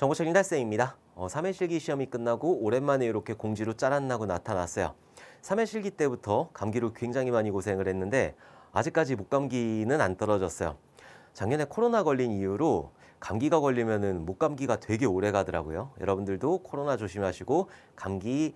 정보철 인달쌤입니다. 어, 3회 실기 시험이 끝나고 오랜만에 이렇게 공지로 짜란나고 나타났어요. 3회 실기 때부터 감기로 굉장히 많이 고생을 했는데 아직까지 목감기는 안 떨어졌어요. 작년에 코로나 걸린 이후로 감기가 걸리면 목감기가 되게 오래 가더라고요. 여러분들도 코로나 조심하시고 감기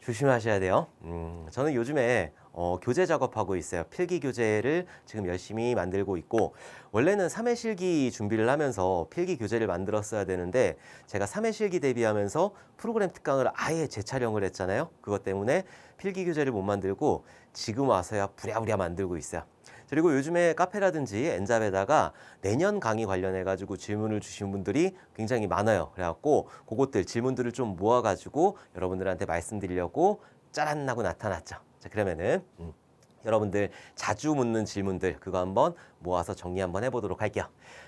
조심하셔야 돼요. 음, 저는 요즘에 어, 교재 작업하고 있어요. 필기 교재를 지금 열심히 만들고 있고 원래는 3회 실기 준비를 하면서 필기 교재를 만들었어야 되는데 제가 3회 실기 대비하면서 프로그램 특강을 아예 재촬영을 했잖아요. 그것 때문에 필기 교재를 못 만들고 지금 와서야 부랴부랴 만들고 있어요. 그리고 요즘에 카페라든지 엔잡에다가 내년 강의 관련해 가지고 질문을 주신 분들이 굉장히 많아요. 그래갖고 그것들 질문들을 좀 모아가지고 여러분들한테 말씀드리려고 짜란 나고 나타났죠. 자 그러면은 음. 여러분들 자주 묻는 질문들 그거 한번 모아서 정리 한번 해보도록 할게요.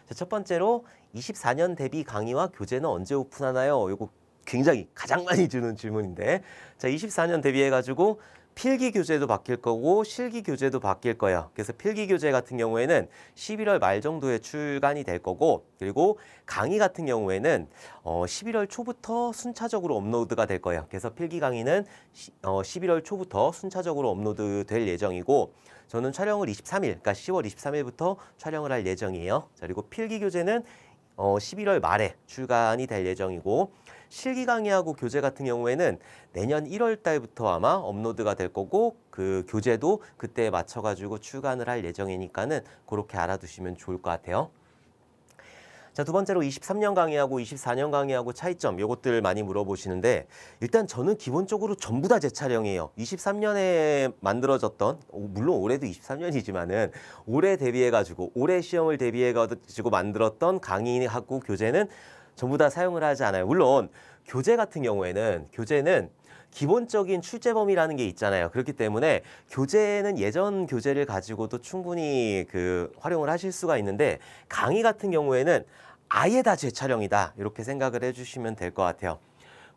자, 첫 번째로 24년 대비 강의와 교재는 언제 오픈하나요? 이거 굉장히 가장 많이 주는 질문인데 자 24년 대비해가지고 필기 교재도 바뀔 거고 실기 교재도 바뀔 거예요. 그래서 필기 교재 같은 경우에는 11월 말 정도에 출간이 될 거고 그리고 강의 같은 경우에는 어 11월 초부터 순차적으로 업로드가 될 거예요. 그래서 필기 강의는 어 11월 초부터 순차적으로 업로드 될 예정이고 저는 촬영을 23일, 그러니까 10월 23일부터 촬영을 할 예정이에요. 그리고 필기 교재는 어 11월 말에 출간이 될 예정이고 실기 강의하고 교재 같은 경우에는 내년 1월 달부터 아마 업로드가 될 거고 그 교재도 그때에 맞춰가지고 출간을 할 예정이니까는 그렇게 알아두시면 좋을 것 같아요. 자, 두 번째로 23년 강의하고 24년 강의하고 차이점 요것들 많이 물어보시는데 일단 저는 기본적으로 전부 다 재촬영이에요. 23년에 만들어졌던 물론 올해도 23년이지만은 올해 대비해 가지고 올해 시험을 대비해 가지고 만들었던 강의하고 교재는 전부 다 사용을 하지 않아요. 물론 교재 같은 경우에는 교재는 기본적인 출제 범위라는 게 있잖아요. 그렇기 때문에 교재는 예전 교재를 가지고도 충분히 그 활용을 하실 수가 있는데 강의 같은 경우에는 아예 다 재촬영이다 이렇게 생각을 해주시면 될 것 같아요.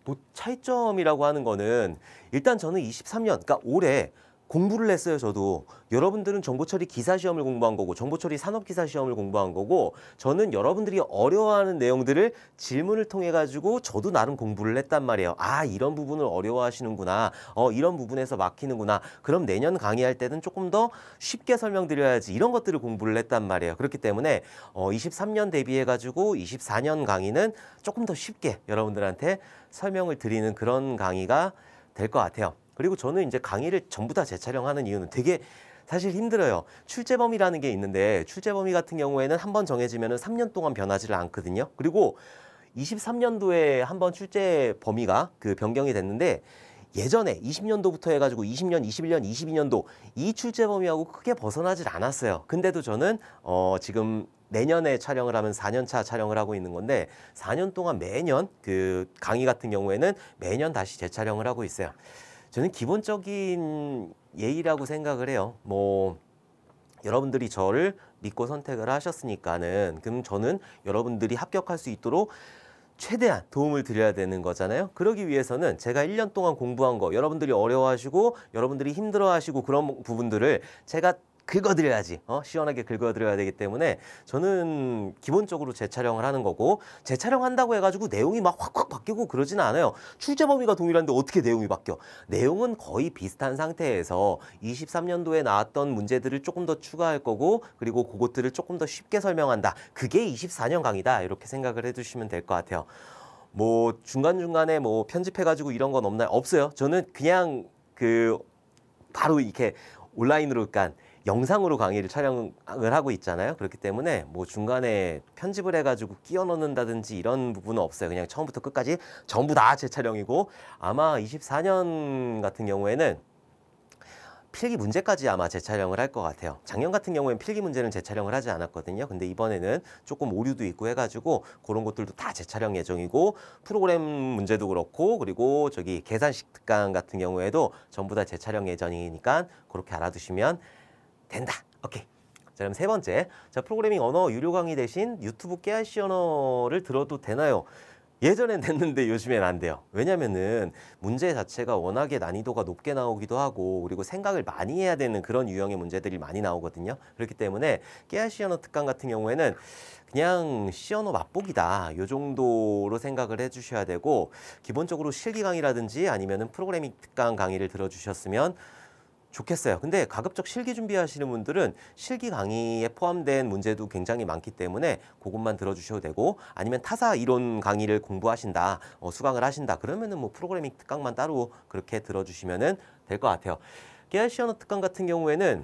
뭐 차이점이라고 하는 거는 일단 저는 23년, 그러니까 올해 공부를 했어요, 저도. 여러분들은 정보처리 기사 시험을 공부한 거고 정보처리 산업 기사 시험을 공부한 거고 저는 여러분들이 어려워하는 내용들을 질문을 통해 가지고 저도 나름 공부를 했단 말이에요. 아, 이런 부분을 어려워하시는구나. 어, 이런 부분에서 막히는구나. 그럼 내년 강의할 때는 조금 더 쉽게 설명드려야지. 이런 것들을 공부를 했단 말이에요. 그렇기 때문에 어, 23년 대비해 가지고 24년 강의는 조금 더 쉽게 여러분들한테 설명을 드리는 그런 강의가 될 것 같아요. 그리고 저는 이제 강의를 전부 다 재촬영하는 이유는 되게 사실 힘들어요. 출제 범위라는 게 있는데 출제 범위 같은 경우에는 한 번 정해지면 은 3년 동안 변하지를 않거든요. 그리고 23년도에 한 번 출제 범위가 그 변경이 됐는데 예전에 20년도부터 해가지고 20년, 21년, 22년도 이 출제 범위하고 크게 벗어나질 않았어요. 근데도 저는 어 지금 내년에 촬영을 하면 4년차 촬영을 하고 있는 건데 4년 동안 매년 그 강의 같은 경우에는 매년 다시 재촬영을 하고 있어요. 저는 기본적인 예의라고 생각을 해요. 뭐 여러분들이 저를 믿고 선택을 하셨으니까는 그럼 저는 여러분들이 합격할 수 있도록 최대한 도움을 드려야 되는 거잖아요. 그러기 위해서는 제가 1년 동안 공부한 거, 여러분들이 어려워하시고 여러분들이 힘들어하시고 그런 부분들을 제가 긁어드려야지 어? 시원하게 긁어드려야 되기 때문에 저는 기본적으로 재촬영을 하는 거고 재촬영한다고 해가지고 내용이 막 확확 바뀌고 그러지는 않아요 출제 범위가 동일한데 어떻게 내용이 바뀌어 내용은 거의 비슷한 상태에서 23년도에 나왔던 문제들을 조금 더 추가할 거고 그리고 그것들을 조금 더 쉽게 설명한다 그게 24년 강이다 이렇게 생각을 해주시면 될 것 같아요 뭐 중간중간에 뭐 편집해가지고 이런 건 없나요? 없어요 저는 그냥 그 바로 이렇게 온라인으로 그러니까 영상으로 강의를 촬영을 하고 있잖아요. 그렇기 때문에 뭐 중간에 편집을 해가지고 끼워 넣는다든지 이런 부분은 없어요. 그냥 처음부터 끝까지 전부 다 재촬영이고 아마 24년 같은 경우에는 필기 문제까지 아마 재촬영을 할 것 같아요. 작년 같은 경우에는 필기 문제는 재촬영을 하지 않았거든요. 근데 이번에는 조금 오류도 있고 해가지고 그런 것들도 다 재촬영 예정이고 프로그램 문제도 그렇고 그리고 저기 계산식 특강 같은 경우에도 전부 다 재촬영 예정이니까 그렇게 알아두시면 된다. 오케이. 자, 그럼 세 번째. 자, 프로그래밍 언어 유료 강의 대신 유튜브 깨알씨 언어를 들어도 되나요? 예전엔 됐는데 요즘엔 안 돼요. 왜냐면은 문제 자체가 워낙에 난이도가 높게 나오기도 하고 그리고 생각을 많이 해야 되는 그런 유형의 문제들이 많이 나오거든요. 그렇기 때문에 깨알 시연어 특강 같은 경우에는 그냥 시연어 맛보기다. 요 정도로 생각을 해주셔야 되고 기본적으로 실기 강의라든지 아니면은 프로그래밍 특강 강의를 들어주셨으면 좋겠어요. 근데 가급적 실기 준비하시는 분들은 실기 강의에 포함된 문제도 굉장히 많기 때문에 그것만 들어주셔도 되고 아니면 타사 이론 강의를 공부하신다, 어, 수강을 하신다 그러면은 뭐 프로그래밍 특강만 따로 그렇게 들어주시면은 될것 같아요. 깨알 시연어 특강 같은 경우에는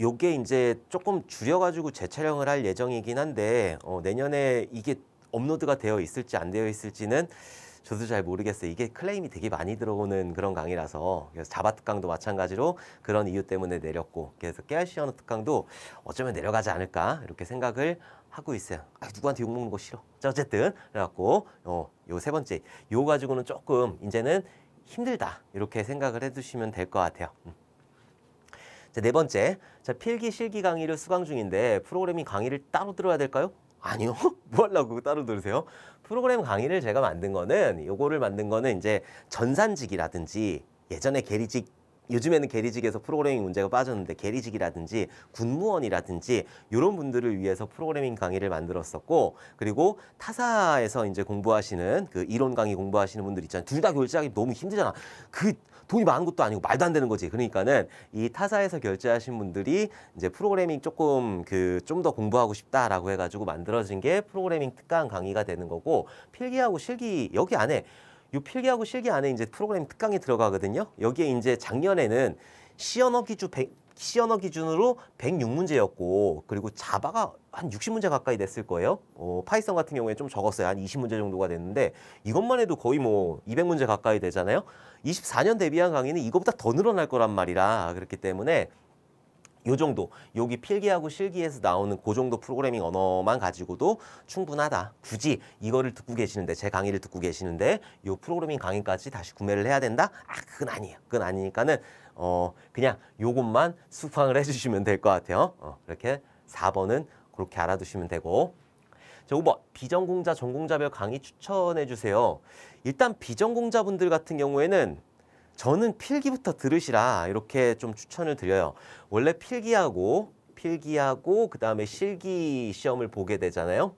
요게 이제 조금 줄여가지고 재촬영을 할 예정이긴 한데 어, 내년에 이게 업로드가 되어 있을지 안 되어 있을지는 저도 잘 모르겠어요. 이게 클레임이 되게 많이 들어오는 그런 강의라서 그래서 자바 특강도 마찬가지로 그런 이유 때문에 내렸고 그래서 깨알 시어어 특강도 어쩌면 내려가지 않을까 이렇게 생각을 하고 있어요. 아, 누구한테 욕 먹는 거 싫어. 자 어쨌든 그래갖고 어, 요 세 번째 요 가지고는 조금 이제는 힘들다 이렇게 생각을 해두시면 될 것 같아요. 음. 자, 네 번째, 자, 필기 실기 강의를 수강 중인데 프로그래밍 강의를 따로 들어야 될까요? 아니요. 뭐 하려고 따로 들으세요? 프로그램 강의를 제가 만든 거는 요거를 만든 거는 이제 전산직이라든지 예전에 계리직 요즘에는 계리직에서 프로그래밍 문제가 빠졌는데 계리직이라든지 군무원이라든지 이런 분들을 위해서 프로그래밍 강의를 만들었었고 그리고 타사에서 이제 공부하시는 그 이론 강의 공부하시는 분들 있잖아요. 둘 다 결제하기 너무 힘들잖아. 그 돈이 많은 것도 아니고 말도 안 되는 거지. 그러니까는 이 타사에서 결제하신 분들이 이제 프로그래밍 조금 그 좀 더 공부하고 싶다라고 해가지고 만들어진 게 프로그래밍 특강 강의가 되는 거고 필기하고 실기 여기 안에 요 필기하고 실기 안에 이제 프로그램 특강이 들어가거든요. 여기에 이제 작년에는 시연어 기준 100, 시연어 기준으로 106문제였고 그리고 자바가 한 60문제 가까이 됐을 거예요. 어, 파이썬 같은 경우에 좀 적었어요. 한 20문제 정도가 됐는데 이것만 해도 거의 뭐 200문제 가까이 되잖아요. 24년 대비한 강의는 이거보다 더 늘어날 거란 말이라 그렇기 때문에 요 정도 여기 필기하고 실기에서 나오는 그 정도 프로그래밍 언어만 가지고도 충분하다 굳이 이거를 듣고 계시는데 제 강의를 듣고 계시는데 요 프로그래밍 강의까지 다시 구매를 해야 된다? 아 그건 아니에요 그건 아니니까는 어 그냥 요것만 수강을 해주시면 될 것 같아요 어, 이렇게 4번은 그렇게 알아두시면 되고 자, 5번 비전공자 전공자별 강의 추천해 주세요 일단 비전공자분들 같은 경우에는 저는 필기부터 들으시라 이렇게 좀 추천을 드려요. 원래 필기하고 필기하고 그 다음에 실기 시험을 보게 되잖아요.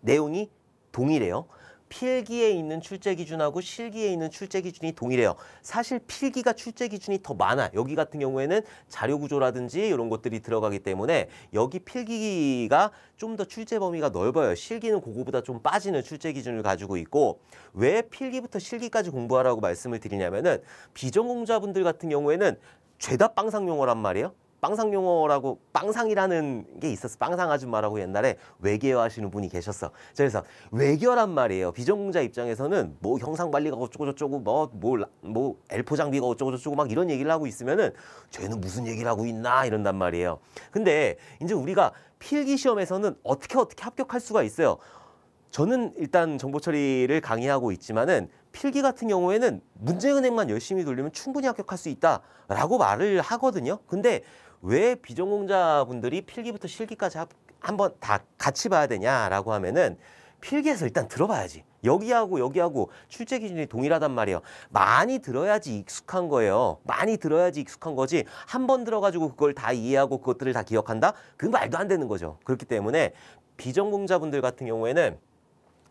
내용이 동일해요. 필기에 있는 출제 기준하고 실기에 있는 출제 기준이 동일해요. 사실 필기가 출제 기준이 더 많아. 여기 같은 경우에는 자료 구조라든지 이런 것들이 들어가기 때문에 여기 필기가 좀 더 출제 범위가 넓어요. 실기는 그거보다 좀 빠지는 출제 기준을 가지고 있고 왜 필기부터 실기까지 공부하라고 말씀을 드리냐면은 비전공자분들 같은 경우에는 죄다 빵상용어란 말이에요. 빵상 용어라고 빵상이라는 게 있었어. 빵상 아줌마라고 옛날에 외계어 하시는 분이 계셨어. 그래서 외교란 말이에요. 비전공자 입장에서는 뭐 형상 관리가 어쩌고 저쩌고 뭐 뭐 뭐 엘포 뭐, 뭐 장비가 어쩌고 저쩌고 막 이런 얘기를 하고 있으면은 쟤는 무슨 얘기를 하고 있나 이런단 말이에요. 근데 이제 우리가 필기 시험에서는 어떻게 어떻게 합격할 수가 있어요. 저는 일단 정보 처리를 강의하고 있지만은 필기 같은 경우에는 문제은행만 열심히 돌리면 충분히 합격할 수 있다라고 말을 하거든요. 근데 왜 비전공자분들이 필기부터 실기까지 한번 다 같이 봐야 되냐라고 하면은 필기에서 일단 들어봐야지. 여기하고 여기하고 출제 기준이 동일하단 말이에요. 많이 들어야지 익숙한 거예요. 많이 들어야지 익숙한 거지 한 번 들어가지고 그걸 다 이해하고 그것들을 다 기억한다? 그 말도 안 되는 거죠. 그렇기 때문에 비전공자분들 같은 경우에는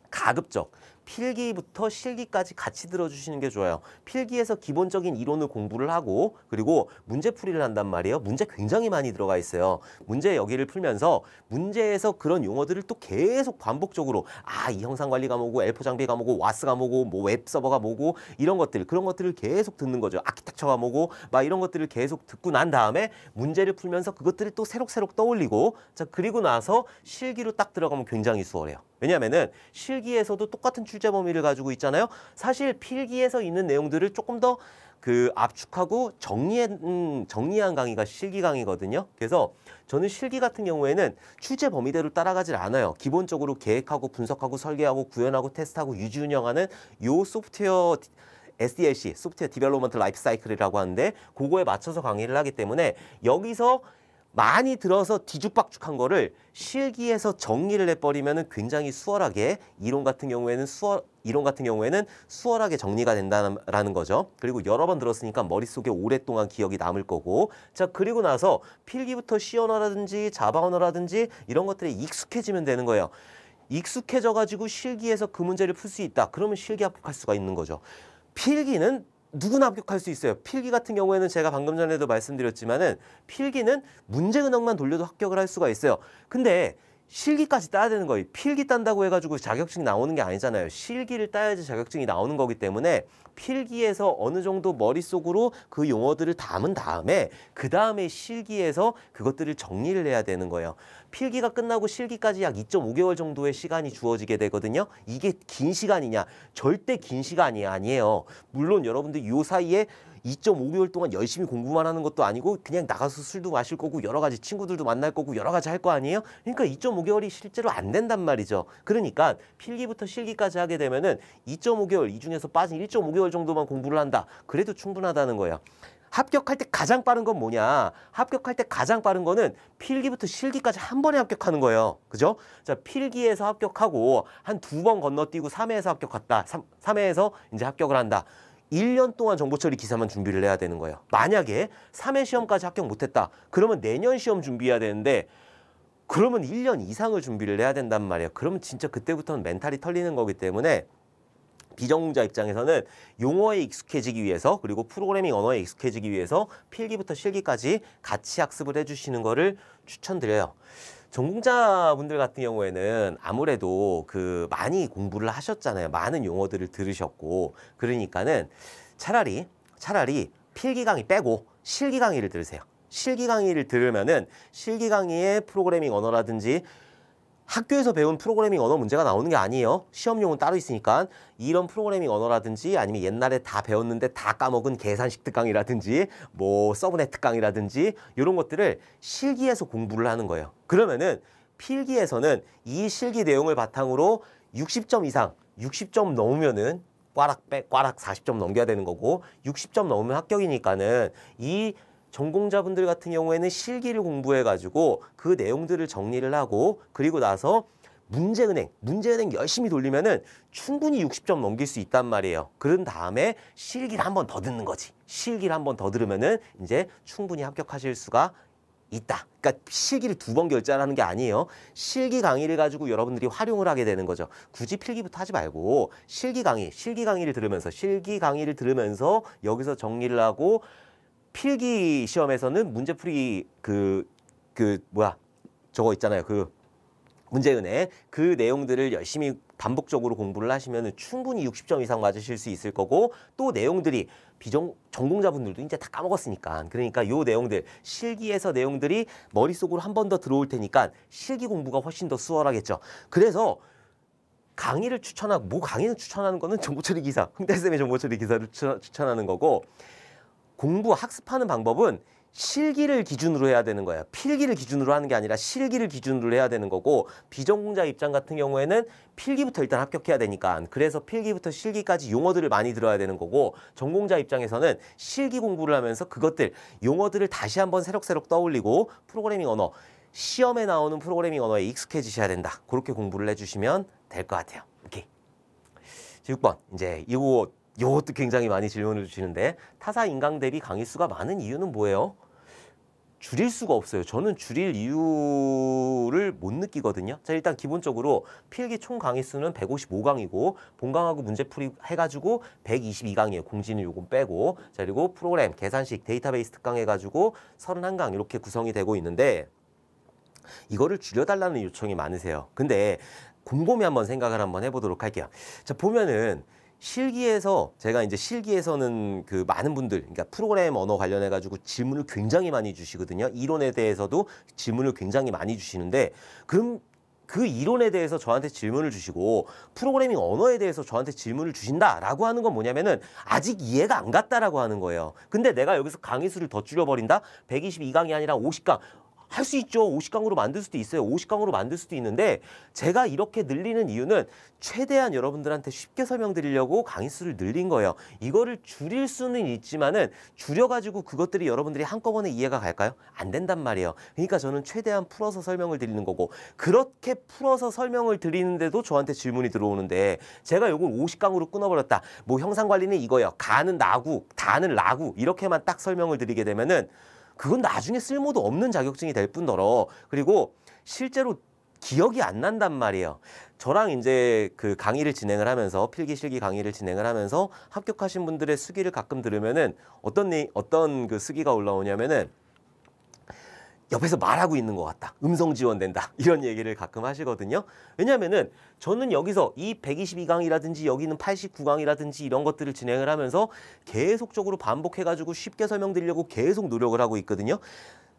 가급적 필기부터 실기까지 같이 들어주시는 게 좋아요. 필기에서 기본적인 이론을 공부를 하고 그리고 문제풀이를 한단 말이에요. 문제 굉장히 많이 들어가 있어요. 문제 여기를 풀면서 문제에서 그런 용어들을 또 계속 반복적으로 아, 이 형상관리가 뭐고 엘포 장비가 뭐고 와스가 뭐고 뭐 웹서버가 뭐고 이런 것들 그런 것들을 계속 듣는 거죠. 아키텍처가 뭐고 막 이런 것들을 계속 듣고 난 다음에 문제를 풀면서 그것들을 또 새록새록 떠올리고 자 그리고 나서 실기로 딱 들어가면 굉장히 수월해요. 왜냐하면은 실기에서도 똑같은 출제 범위를 가지고 있잖아요. 사실 필기에서 있는 내용들을 조금 더 그 압축하고 정리한 음, 정리한 강의가 실기 강의거든요. 그래서 저는 실기 같은 경우에는 출제 범위대로 따라가질 않아요. 기본적으로 계획하고 분석하고 설계하고 구현하고 테스트하고 유지 운영하는 요 소프트웨어 SDLC, 소프트웨어 디벨로먼트 라이프 사이클이라고 하는데 그거에 맞춰서 강의를 하기 때문에 여기서 많이 들어서 뒤죽박죽한 거를 실기에서 정리를 해버리면 굉장히 수월하게 이론 같은 경우에는 수월 이론 같은 경우에는 수월하게 정리가 된다는 거죠. 그리고 여러 번 들었으니까 머릿속에 오랫동안 기억이 남을 거고 자 그리고 나서 필기부터 시 언어라든지 자바 언어라든지 이런 것들에 익숙해지면 되는 거예요. 익숙해져가지고 실기에서 그 문제를 풀 수 있다. 그러면 실기 합격할 수가 있는 거죠. 필기는 누구나 합격할 수 있어요. 필기 같은 경우에는 제가 방금 전에도 말씀드렸지만은 필기는 문제 은학만 돌려도 합격을 할 수가 있어요. 근데 실기까지 따야 되는 거예요. 필기 딴다고 해가지고 자격증 이 나오는 게 아니잖아요. 실기를 따야지 자격증이 나오는 거기 때문에 필기에서 어느 정도 머릿속으로 그 용어들을 담은 다음에 그 다음에 실기에서 그것들을 정리를 해야 되는 거예요. 필기가 끝나고 실기까지 약 2.5개월 정도의 시간이 주어지게 되거든요. 이게 긴 시간이냐? 절대 긴 시간이 아니에요. 물론 여러분들 요 사이에 2.5개월 동안 열심히 공부만 하는 것도 아니고 그냥 나가서 술도 마실 거고 여러 가지 친구들도 만날 거고 여러 가지 할 거 아니에요? 그러니까 2.5개월이 실제로 안 된단 말이죠. 그러니까 필기부터 실기까지 하게 되면은 2.5개월 이 중에서 빠진 1.5개월 정도만 공부를 한다. 그래도 충분하다는 거예요. 합격할 때 가장 빠른 건 뭐냐? 합격할 때 가장 빠른 거는 필기부터 실기까지 한 번에 합격하는 거예요. 그죠? 자, 필기에서 합격하고 한 두 번 건너뛰고 3회에서 합격했다. 3, 3회에서 이제 합격을 한다. 1년 동안 정보처리 기사만 준비를 해야 되는 거예요. 만약에 3회 시험까지 합격 못했다. 그러면 내년 시험 준비해야 되는데 그러면 1년 이상을 준비를 해야 된단 말이에요. 그러면 진짜 그때부터는 멘탈이 털리는 거기 때문에 비전공자 입장에서는 용어에 익숙해지기 위해서 그리고 프로그래밍 언어에 익숙해지기 위해서 필기부터 실기까지 같이 학습을 해주시는 거를 추천드려요. 전공자분들 같은 경우에는 아무래도 그 많이 공부를 하셨잖아요. 많은 용어들을 들으셨고 그러니까는 차라리 차라리 필기 강의 빼고 실기 강의를 들으세요. 실기 강의를 들으면은 실기 강의의 프로그래밍 언어라든지 학교에서 배운 프로그래밍 언어 문제가 나오는 게 아니에요. 시험용은 따로 있으니까 이런 프로그래밍 언어라든지 아니면 옛날에 다 배웠는데 다 까먹은 계산식 특강이라든지 뭐 서브넷 특강이라든지 이런 것들을 실기에서 공부를 하는 거예요. 그러면은 필기에서는 이 실기 내용을 바탕으로 60점 이상, 60점 넘으면은 꽈락 빼, 꽈락 40점 넘겨야 되는 거고 60점 넘으면 합격이니까는 이 전공자분들 같은 경우에는 실기를 공부해가지고 그 내용들을 정리를 하고 그리고 나서 문제은행, 문제은행 열심히 돌리면은 충분히 60점 넘길 수 있단 말이에요. 그런 다음에 실기를 한 번 더 듣는 거지. 실기를 한 번 더 들으면은 이제 충분히 합격하실 수가 있다. 그러니까 실기를 두 번 결제하는 게 아니에요. 실기 강의를 가지고 여러분들이 활용을 하게 되는 거죠. 굳이 필기부터 하지 말고 실기 강의, 실기 강의를 들으면서 실기 강의를 들으면서 여기서 정리를 하고 필기 시험에서는 문제풀이 그, 그, 뭐야, 저거 있잖아요. 그 문제은행. 그 내용들을 열심히 반복적으로 공부를 하시면 충분히 60점 이상 맞으실 수 있을 거고 또 내용들이 비정 전공자분들도 이제 다 까먹었으니까 그러니까 요 내용들 실기에서 내용들이 머릿속으로 한 번 더 들어올 테니까 실기 공부가 훨씬 더 수월하겠죠. 그래서 강의를 추천하고 뭐 강의는 추천하는 거는 정보처리 기사 흥대쌤의 정보처리 기사를 추천하는 거고 공부 학습하는 방법은 실기를 기준으로 해야 되는 거예요. 필기를 기준으로 하는 게 아니라 실기를 기준으로 해야 되는 거고 비전공자 입장 같은 경우에는 필기부터 일단 합격해야 되니까 그래서 필기부터 실기까지 용어들을 많이 들어야 되는 거고 전공자 입장에서는 실기 공부를 하면서 그것들 용어들을 다시 한번 새록새록 떠올리고 프로그래밍 언어 시험에 나오는 프로그래밍 언어에 익숙해지셔야 된다. 그렇게 공부를 해주시면 될 것 같아요. 오케이. 6번 이제 이곳 이것도 굉장히 많이 질문을 주시는데 타사 인강 대비 강의 수가 많은 이유는 뭐예요? 줄일 수가 없어요. 저는 줄일 이유를 못 느끼거든요. 자, 일단 기본적으로 필기 총 강의 수는 155강이고 본강하고 문제풀이 해가지고 122강이에요. 공진는 요건 빼고 자, 그리고 프로그램, 계산식, 데이터베이스 특강 해가지고 31강 이렇게 구성이 되고 있는데 이거를 줄여달라는 요청이 많으세요. 근데 곰곰이 한번 생각을 한번 해보도록 할게요. 자, 보면은 실기에서 제가 이제 실기에서는 그 많은 분들 그러니까 프로그램 언어 관련해 가지고 질문을 굉장히 많이 주시거든요. 이론에 대해서도 질문을 굉장히 많이 주시는데 그럼 그 이론에 대해서 저한테 질문을 주시고 프로그래밍 언어에 대해서 저한테 질문을 주신다라고 하는 건 뭐냐면은 아직 이해가 안 갔다라고 하는 거예요. 근데 내가 여기서 강의 수를 더 줄여버린다? 122강이 아니라 50강. 할수 있죠. 50강으로 만들 수도 있어요. 50강으로 만들 수도 있는데 제가 이렇게 늘리는 이유는 최대한 여러분들한테 쉽게 설명드리려고 강의 수를 늘린 거예요. 이거를 줄일 수는 있지만은 줄여가지고 그것들이 여러분들이 한꺼번에 이해가 갈까요? 안 된단 말이에요. 그러니까 저는 최대한 풀어서 설명을 드리는 거고 그렇게 풀어서 설명을 드리는데도 저한테 질문이 들어오는데 제가 이걸 50강으로 끊어버렸다. 뭐 형상관리는 이거예요. 가는 나구, 다는 라구 이렇게만 딱 설명을 드리게 되면은 그건 나중에 쓸모도 없는 자격증이 될 뿐더러 그리고 실제로 기억이 안 난단 말이에요. 저랑 이제 그 강의를 진행을 하면서 필기 실기 강의를 진행을 하면서 합격하신 분들의 수기를 가끔 들으면은 어떤 어떤 그 수기가 올라오냐면은 옆에서 말하고 있는 것 같다. 음성 지원된다. 이런 얘기를 가끔 하시거든요. 왜냐면은 저는 여기서 이 122강이라든지 여기는 89강이라든지 이런 것들을 진행을 하면서 계속적으로 반복해가지고 쉽게 설명드리려고 계속 노력을 하고 있거든요.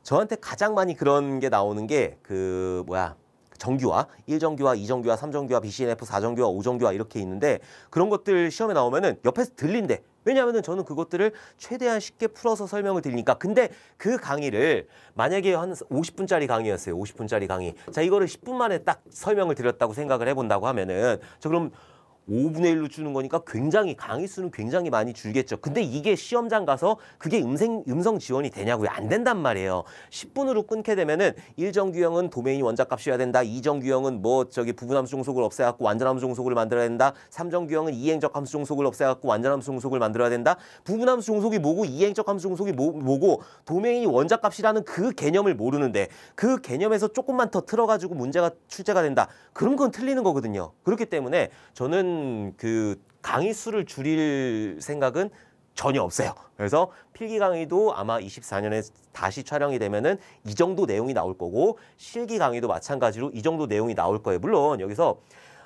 저한테 가장 많이 그런 게 나오는 게 그 뭐야 정규화, 1정규화, 2정규화, 3정규화, BCNF, 4정규화, 5정규화 이렇게 있는데 그런 것들 시험에 나오면은 옆에서 들린대. 왜냐하면 저는 그것들을 최대한 쉽게 풀어서 설명을 드리니까 근데 그 강의를 만약에 한 50분짜리 강의였어요. 50분짜리 강의. 자 이거를 10분 만에 딱 설명을 드렸다고 생각을 해본다고 하면은 저 그럼 5분의 1로 주는 거니까 굉장히 강의 수는 굉장히 많이 줄겠죠. 근데 이게 시험장 가서 그게 음생, 음성 지원이 되냐고요. 안 된단 말이에요. 10분으로 끊게 되면은 1정 규형은 도메인이 원자값이어야 된다. 이정 규형은 뭐 저기 부분함수 종속을 없애갖고 완전함수 종속을 만들어야 된다. 3정 규형은 이행적 함수 종속을 없애갖고 완전함수 종속을 만들어야 된다. 부분함수 종속이 뭐고 이행적 함수 종속이 뭐, 뭐고 도메인이 원자값이라는 그 개념을 모르는데 그 개념에서 조금만 더 틀어가지고 문제가 출제가 된다. 그럼 그건 틀리는 거거든요. 그렇기 때문에 저는 그 강의 수를 줄일 생각은 전혀 없어요. 그래서 필기 강의도 아마 24년에 다시 촬영이 되면은 이 정도 내용이 나올 거고 실기 강의도 마찬가지로 이 정도 내용이 나올 거예요. 물론 여기서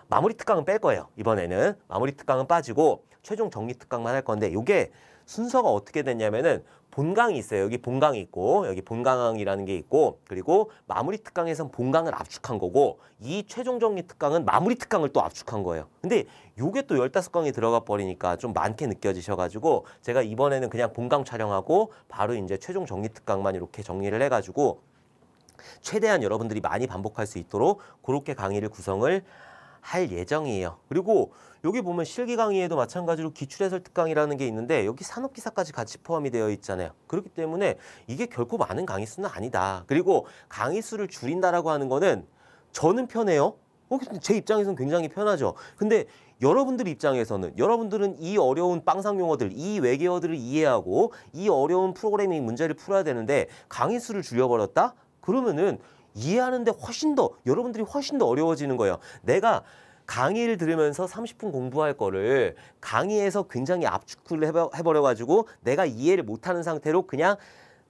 마무리 특강은 뺄 거예요. 이번에는 마무리 특강은 빠지고 최종 정리 특강만 할 건데 이게 순서가 어떻게 됐냐면은 본강이 있어요. 여기 본강이 있고 여기 본강이라는 게 있고 그리고 마무리 특강에선 본강을 압축한 거고 이 최종 정리 특강은 마무리 특강을 또 압축한 거예요. 근데 요게 또1 5 강이 들어가 버리니까 좀 많게 느껴지셔가지고 제가 이번에는 그냥 본강 촬영하고 바로 이제 최종 정리 특강만 이렇게 정리를 해가지고 최대한 여러분들이 많이 반복할 수 있도록 그렇게 강의를 구성을 할 예정이에요. 그리고 여기 보면 실기 강의에도 마찬가지로 기출해설 특강이라는 게 있는데 여기 산업 기사까지 같이 포함이 되어 있잖아요. 그렇기 때문에 이게 결코 많은 강의 수는 아니다. 그리고 강의 수를 줄인다라고 하는 거는 저는 편해요. 어, 제 입장에서는 굉장히 편하죠. 근데 여러분들 입장에서는 여러분들은 이 어려운 빵상 용어들, 이 외계어들을 이해하고 이 어려운 프로그래밍 문제를 풀어야 되는데 강의 수를 줄여버렸다? 그러면은 이해하는데 훨씬 더 여러분들이 훨씬 더 어려워지는 거예요. 내가 강의를 들으면서 30분 공부할 거를 강의에서 굉장히 압축을 해버, 해버려가지고 내가 이해를 못하는 상태로 그냥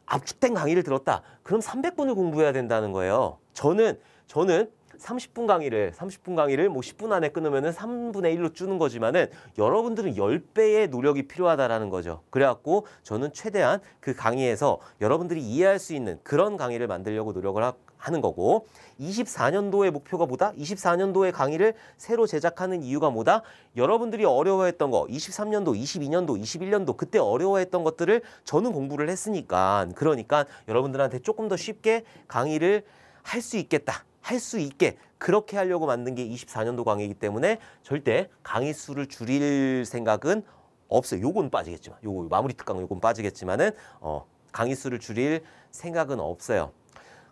압축된 강의를 들었다. 그럼 300분을 공부해야 된다는 거예요. 저는 저는 30분 강의를 30분 강의를 뭐 10분 안에 끊으면은 3분의 1로 주는 거지만은 여러분들은 10배의 노력이 필요하다라는 거죠. 그래갖고 저는 최대한 그 강의에서 여러분들이 이해할 수 있는 그런 강의를 만들려고 노력을 하고 하는 거고 24년도의 목표가 뭐다? 24년도의 강의를 새로 제작하는 이유가 뭐다? 여러분들이 어려워했던 거 23년도, 22년도, 21년도 그때 어려워했던 것들을 저는 공부를 했으니까 그러니까 여러분들한테 조금 더 쉽게 강의를 할 수 있겠다. 할 수 있게 그렇게 하려고 만든 게 24년도 강의이기 때문에 절대 강의 수를 줄일 생각은 없어요. 요건 빠지겠지만 요거 마무리 특강 요건 빠지겠지만은 어 강의 수를 줄일 생각은 없어요.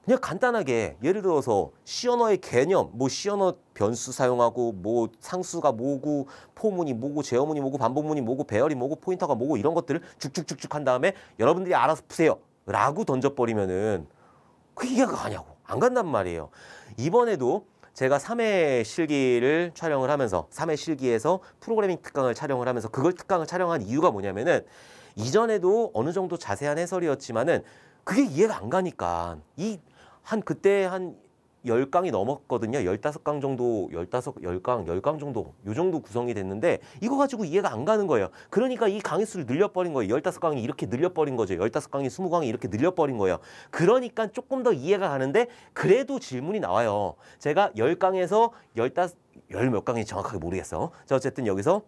그냥 간단하게 예를 들어서 시언어의 개념, 뭐 시언어 변수 사용하고 뭐 상수가 뭐고 포문이 뭐고 제어문이 뭐고 반복문이 뭐고 배열이 뭐고 포인터가 뭐고 이런 것들을 쭉쭉쭉쭉 한 다음에 여러분들이 알아서 푸세요. 라고 던져버리면은 그게 이해가 가냐고. 안 간단 말이에요. 이번에도 제가 3회 실기를 촬영을 하면서 3회 실기에서 프로그래밍 특강을 촬영을 하면서 그걸 특강을 촬영한 이유가 뭐냐면은 이전에도 어느 정도 자세한 해설이었지만은 그게 이해가 안 가니까 이한 그때 한 열강이 넘었거든요. 열다섯 강 정도, 열다섯 열강열강 정도, 요 정도 구성이 됐는데 이거 가지고 이해가 안 가는 거예요. 그러니까 이 강의 수를 늘려버린 거예요. 열다섯 강이 이렇게 늘려버린 거죠. 열다섯 강이 스무 강이 이렇게 늘려버린 거예요. 그러니까 조금 더 이해가 가는데 그래도 질문이 나와요. 제가 열강에서 열다섯, 열몇 강인지 정확하게 모르겠어. 자, 어쨌든 여기서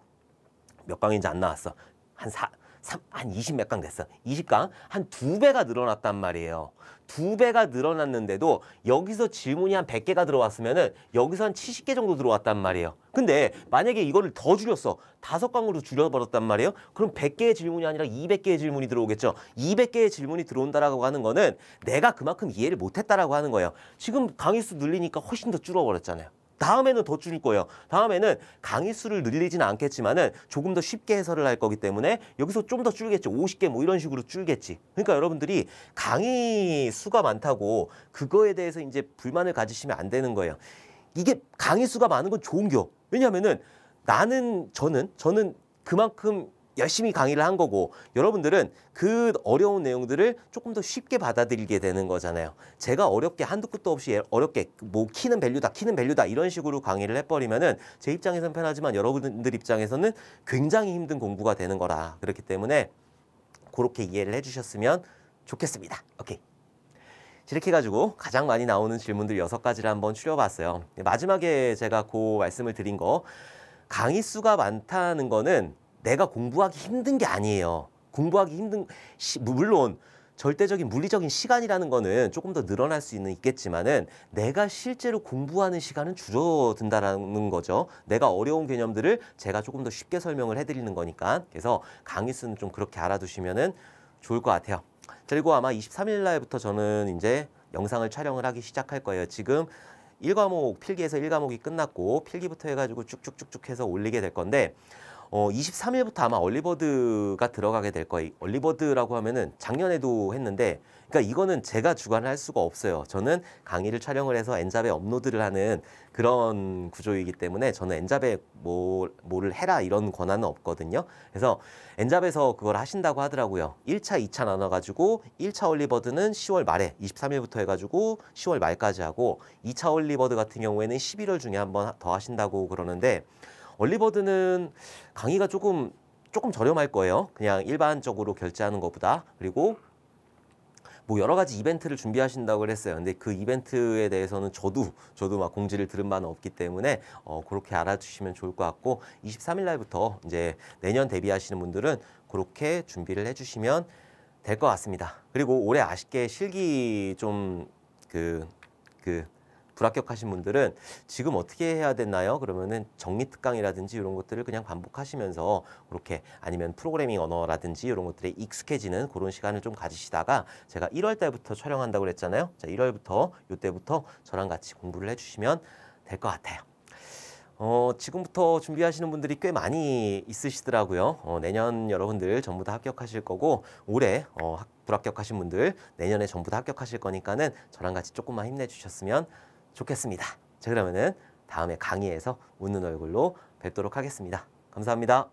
몇 강인지 안 나왔어. 한 사, 3, 한 20 몇 강 됐어. 20강 한 두 배가 늘어났단 말이에요. 두 배가 늘어났는데도 여기서 질문이 한 100개가 들어왔으면은 여기서 한 70개 정도 들어왔단 말이에요. 근데 만약에 이거를 더 줄였어. 다섯 강으로 줄여버렸단 말이에요. 그럼 100개의 질문이 아니라 200개의 질문이 들어오겠죠. 200개의 질문이 들어온다라고 하는 거는 내가 그만큼 이해를 못했다라고 하는 거예요. 지금 강의수 늘리니까 훨씬 더 줄어버렸잖아요. 다음에는 더 줄일 거예요. 다음에는 강의 수를 늘리지는 않겠지만은 조금 더 쉽게 해설을 할 거기 때문에 여기서 좀 더 줄겠죠. 50개 뭐 이런 식으로 줄겠지. 그러니까 여러분들이 강의 수가 많다고 그거에 대해서 이제 불만을 가지시면 안 되는 거예요. 이게 강의 수가 많은 건 좋은 겨. 왜냐면은 나는 저는 저는 그만큼 열심히 강의를 한 거고 여러분들은 그 어려운 내용들을 조금 더 쉽게 받아들이게 되는 거잖아요. 제가 어렵게 한두 끝도 없이 어렵게 뭐 키는 밸류다 키는 밸류다 이런 식으로 강의를 해버리면은 제 입장에선 편하지만 여러분들 입장에서는 굉장히 힘든 공부가 되는 거라 그렇기 때문에 그렇게 이해를 해주셨으면 좋겠습니다. 오케이. 이렇게 해가지고 가장 많이 나오는 질문들 여섯 가지를 한번 추려봤어요. 마지막에 제가 그 말씀을 드린 거 강의 수가 많다는 거는 내가 공부하기 힘든 게 아니에요. 공부하기 힘든 시, 뭐 물론 절대적인 물리적인 시간이라는 거는 조금 더 늘어날 수는 있겠지만은 내가 실제로 공부하는 시간은 줄어든다라는 거죠. 내가 어려운 개념들을 제가 조금 더 쉽게 설명을 해드리는 거니까. 그래서 강의 수는 좀 그렇게 알아두시면은 좋을 것 같아요. 그리고 아마 23일 날부터 저는 이제 영상을 촬영을 하기 시작할 거예요. 지금 1과목 필기에서 1과목이 끝났고 필기부터 해가지고 쭉쭉쭉쭉 해서 올리게 될 건데 어, 23일부터 아마 얼리버드가 들어가게 될 거예요. 얼리버드라고 하면은 작년에도 했는데 그러니까 이거는 제가 주관할 수가 없어요. 저는 강의를 촬영을 해서 엔잡에 업로드를 하는 그런 구조이기 때문에 저는 엔잡에 뭐, 뭐를 해라 이런 권한은 없거든요. 그래서 엔잡에서 그걸 하신다고 하더라고요. 1차, 2차 나눠가지고 1차 얼리버드는 10월 말에 23일부터 해가지고 10월 말까지 하고 2차 얼리버드 같은 경우에는 11월 중에 한 번 더 하신다고 그러는데 얼리버드는 강의가 조금 조금 저렴할 거예요. 그냥 일반적으로 결제하는 것보다. 그리고 뭐 여러 가지 이벤트를 준비하신다고 그랬어요. 근데 그 이벤트에 대해서는 저도 저도 막 공지를 들은 바는 없기 때문에 어 그렇게 알아주시면 좋을 것 같고 23일 날부터 이제 내년 데뷔하시는 분들은 그렇게 준비를 해주시면 될 것 같습니다. 그리고 올해 아쉽게 실기 좀 그그 그, 그 불합격하신 분들은 지금 어떻게 해야 되나요? 그러면은 정리 특강이라든지 이런 것들을 그냥 반복하시면서 그렇게 아니면 프로그래밍 언어라든지 이런 것들에 익숙해지는 그런 시간을 좀 가지시다가 제가 1월 달부터 촬영한다고 그랬잖아요. 자, 1월부터 요때부터 저랑 같이 공부를 해주시면 될 것 같아요. 어, 지금부터 준비하시는 분들이 꽤 많이 있으시더라고요. 어, 내년 여러분들 전부 다 합격하실 거고 올해 어, 불합격하신 분들 내년에 전부 다 합격하실 거니까는 저랑 같이 조금만 힘내주셨으면 좋겠습니다. 자, 그러면은 다음에 강의에서 웃는 얼굴로 뵙도록 하겠습니다. 감사합니다.